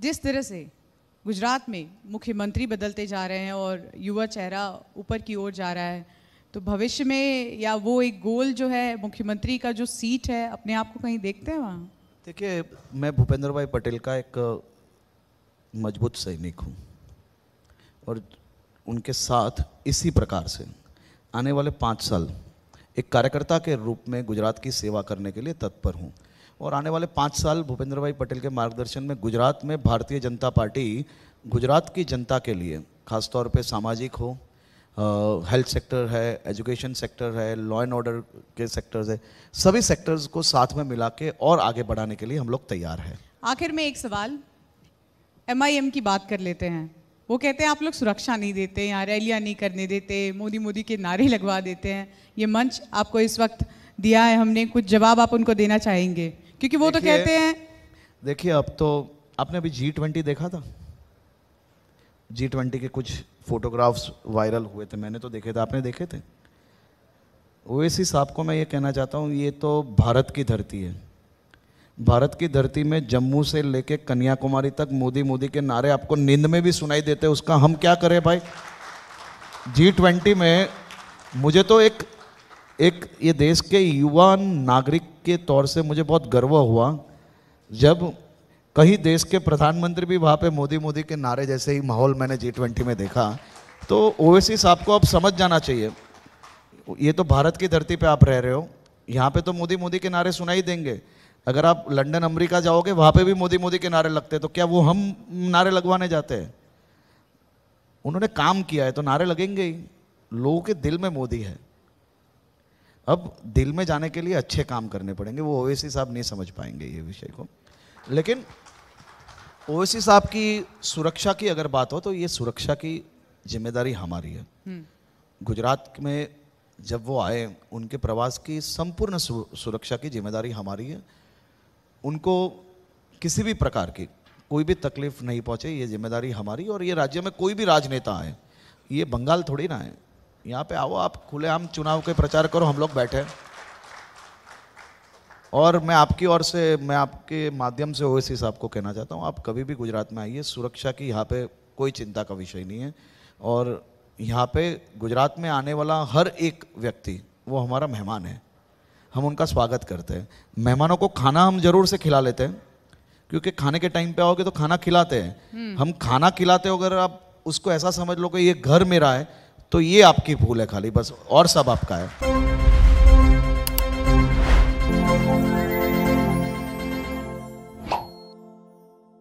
जिस तरह से गुजरात में मुख्यमंत्री बदलते जा रहे हैं और युवा चेहरा ऊपर की ओर जा रहा है तो भविष्य में या वो एक गोल जो है मुख्यमंत्री का जो सीट है अपने आप को कहीं देखते हैं वहाँ देखिए मैं भूपेंद्र भाई पटेल का एक मजबूत सैनिक हूँ और उनके साथ इसी प्रकार से आने वाले पाँच साल एक कार्यकर्ता के रूप में गुजरात की सेवा करने के लिए तत्पर हूँ और आने वाले पाँच साल भूपेंद्र भाई पटेल के मार्गदर्शन में गुजरात में भारतीय जनता पार्टी गुजरात की जनता के लिए खासतौर पर सामाजिक हो हेल्थ सेक्टर है एजुकेशन सेक्टर है लॉ एंड ऑर्डर के सेक्टर्स है सभी सेक्टर्स को साथ में मिला के और आगे बढ़ाने के लिए हम लोग तैयार हैं आखिर में एक सवाल एम की बात कर लेते हैं वो कहते हैं आप लोग सुरक्षा नहीं देते यहाँ रैलियाँ नहीं करने देते मोदी मोदी के नारे लगवा देते हैं ये मंच आपको इस वक्त दिया है हमने कुछ जवाब आप उनको देना चाहेंगे क्योंकि वो तो कहते हैं देखिए अब तो आपने अभी जी ट्वेंटी देखा था जी ट्वेंटी के कुछ फोटोग्राफ्स वायरल हुए थे मैंने तो देखे थे आपने देखे थे ओवैसी साहब को मैं ये कहना चाहता हूँ ये तो भारत की धरती है भारत की धरती में जम्मू से लेके कन्याकुमारी तक मोदी मोदी के नारे आपको नींद में भी सुनाई देते हैं उसका हम क्या करें भाई जी ट्वेंटी में मुझे तो एक एक ये देश के युवा नागरिक के तौर से मुझे बहुत गर्व हुआ जब कहीं देश के प्रधानमंत्री भी वहाँ पे मोदी मोदी के नारे जैसे ही माहौल मैंने जी ट्वेंटी में देखा तो ओवैसी साहब को अब समझ जाना चाहिए ये तो भारत की धरती पे आप रह रहे हो यहाँ पे तो मोदी मोदी के नारे सुनाई देंगे अगर आप लंदन अमेरिका जाओगे वहाँ पे भी मोदी मोदी के नारे लगते हैं तो क्या वो हम नारे लगवाने जाते हैं उन्होंने काम किया है तो नारे लगेंगे ही लोगों के दिल में मोदी है अब दिल में जाने के लिए अच्छे काम करने पड़ेंगे वो ओवैसी साहब नहीं समझ पाएंगे ये विषय को लेकिन ओवैसी साहब की सुरक्षा की अगर बात हो तो ये सुरक्षा की जिम्मेदारी हमारी है हम्म। गुजरात में जब वो आए उनके प्रवास की संपूर्ण सुरक्षा की जिम्मेदारी हमारी है उनको किसी भी प्रकार की कोई भी तकलीफ नहीं पहुंचे ये जिम्मेदारी हमारी और ये राज्य में कोई भी राजनेता आए ये बंगाल थोड़ी ना है यहाँ पे आओ आप खुलेआम चुनाव के प्रचार करो हम लोग बैठे और मैं आपकी ओर से मैं आपके माध्यम से ओवैसी साहब को कहना चाहता हूँ आप कभी भी गुजरात में आइए सुरक्षा की यहाँ पे कोई चिंता का विषय नहीं है और यहाँ पे गुजरात में आने वाला हर एक व्यक्ति वो हमारा मेहमान है हम उनका स्वागत करते हैं मेहमानों को खाना हम जरूर से खिला लेते हैं क्योंकि खाने के टाइम पे आओगे तो खाना खिलाते हैं हम्म। हम खाना खिलाते हो अगर आप उसको ऐसा समझ लो कि ये घर मेरा है तो ये आपकी भूल है खाली बस और सब आपका है